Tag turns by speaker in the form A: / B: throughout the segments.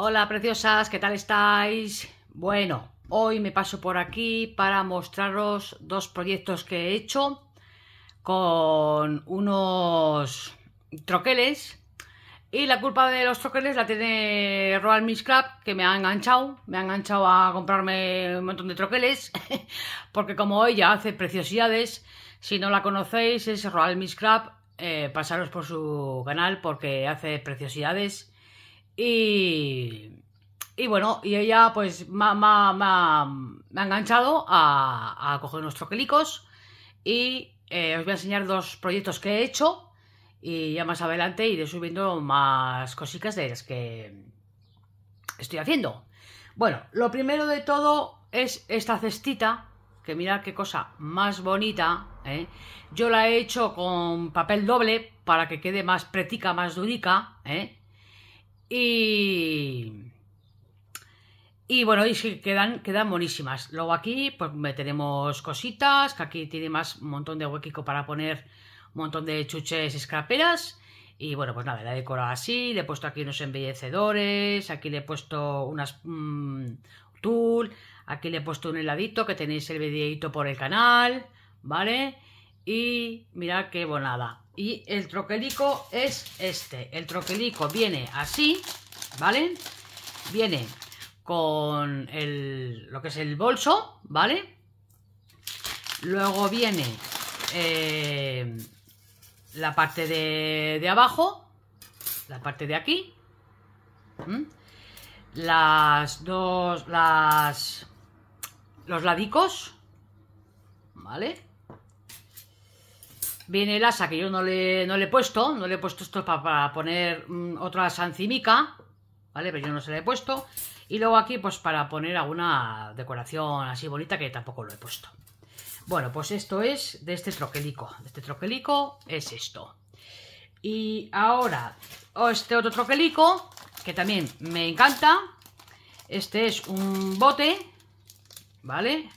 A: Hola preciosas, ¿qué tal estáis? Bueno, hoy me paso por aquí para mostraros dos proyectos que he hecho con unos troqueles y la culpa de los troqueles la tiene Royal Miss Club que me ha enganchado, me ha enganchado a comprarme un montón de troqueles porque como ella hace preciosidades, si no la conocéis es Royal Miss Club, eh, pasaros por su canal porque hace preciosidades y, bueno, y ella pues me ha enganchado a, coger unos troquelicos y eh, os voy a enseñar dos proyectos que he hecho y ya más adelante iré subiendo más cositas de las que estoy haciendo. Bueno, lo primero de todo es esta cestita, que mirad qué cosa más bonita. ¿eh? Yo la he hecho con papel doble para que quede más pretica, más durica. ¿eh? Y, y bueno, y quedan, quedan buenísimas. Luego aquí pues tenemos cositas, que aquí tiene más un montón de huequito para poner un montón de chuches escraperas. Y bueno, pues nada, la he decorado así, le he puesto aquí unos embellecedores, aquí le he puesto unas mm, tool. aquí le he puesto un heladito, que tenéis el videito por el canal, ¿vale? Y mirad qué bonada. Y el troquelico es este. El troquelico viene así, ¿vale? Viene con el, lo que es el bolso, ¿vale? Luego viene eh, la parte de, de, abajo, la parte de aquí. Las dos, las, los ladicos, ¿vale? Viene el asa que yo no le, le he puesto, no le he puesto esto para, poner mm, otra asa ¿vale? Pero yo no se la he puesto. Y luego aquí, pues para poner alguna decoración así bonita que tampoco lo he puesto. Bueno, pues esto es de este troquelico. De este troquelico es esto. Y ahora, oh, este otro troquelico, que también me encanta. Este es un bote, ¿vale?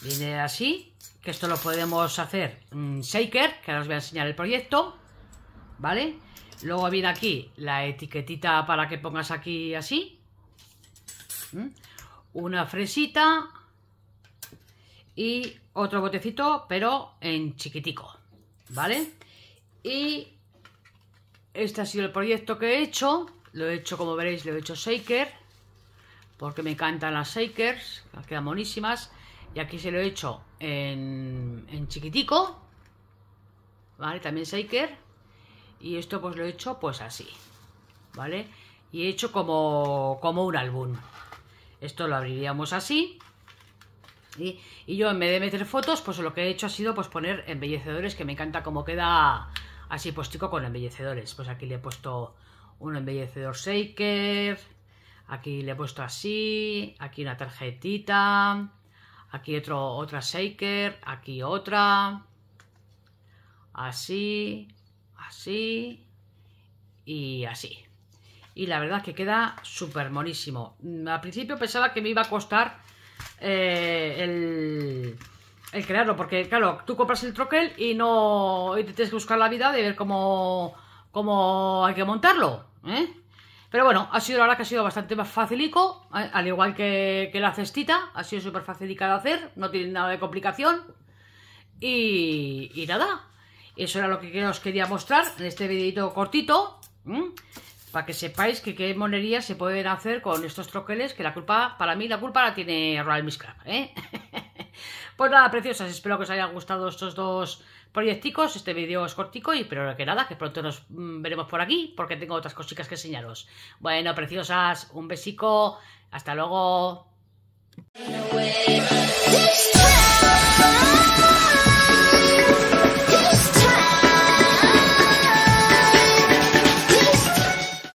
A: Viene así, que esto lo podemos hacer mm, shaker, que ahora os voy a enseñar el proyecto, ¿vale? Luego viene aquí la etiquetita para que pongas aquí así. Una fresita y otro botecito, pero en chiquitico, ¿vale? Y este ha sido el proyecto que he hecho. Lo he hecho, como veréis, lo he hecho shaker, porque me encantan las shakers, quedan monísimas y aquí se lo he hecho en, chiquitico. ¿Vale? También shaker. Y esto pues lo he hecho pues así. ¿Vale? Y he hecho como, como un álbum. Esto lo abriríamos así. Y yo en vez de meter fotos, pues lo que he hecho ha sido pues poner embellecedores, que me encanta cómo queda así pues chico con embellecedores. Pues aquí le he puesto un embellecedor shaker, aquí le he puesto así, aquí una tarjetita, Aquí otro, otra shaker, aquí otra. Así, así y así. Y la verdad que queda súper monísimo. Al principio pensaba que me iba a costar eh, el, crearlo, porque claro, tú compras el troquel y no tienes que buscar la vida de ver cómo, cómo hay que montarlo. ¿eh? Pero bueno, ha sido la verdad que ha sido bastante más facilico, eh, al igual que, que la cestita, ha sido súper facilica de hacer, no tiene nada de complicación. Y, nada, eso era lo que os quería mostrar en este videito cortito, para que sepáis que qué monerías se pueden hacer con estos troqueles, que la culpa, para mí la culpa la tiene Royal Miss ¿eh? Pues nada, preciosas, espero que os hayan gustado estos dos proyecticos. Este vídeo es cortico y pero que nada, que pronto nos mm, veremos por aquí porque tengo otras cositas que enseñaros. Bueno, preciosas, un besico, hasta luego.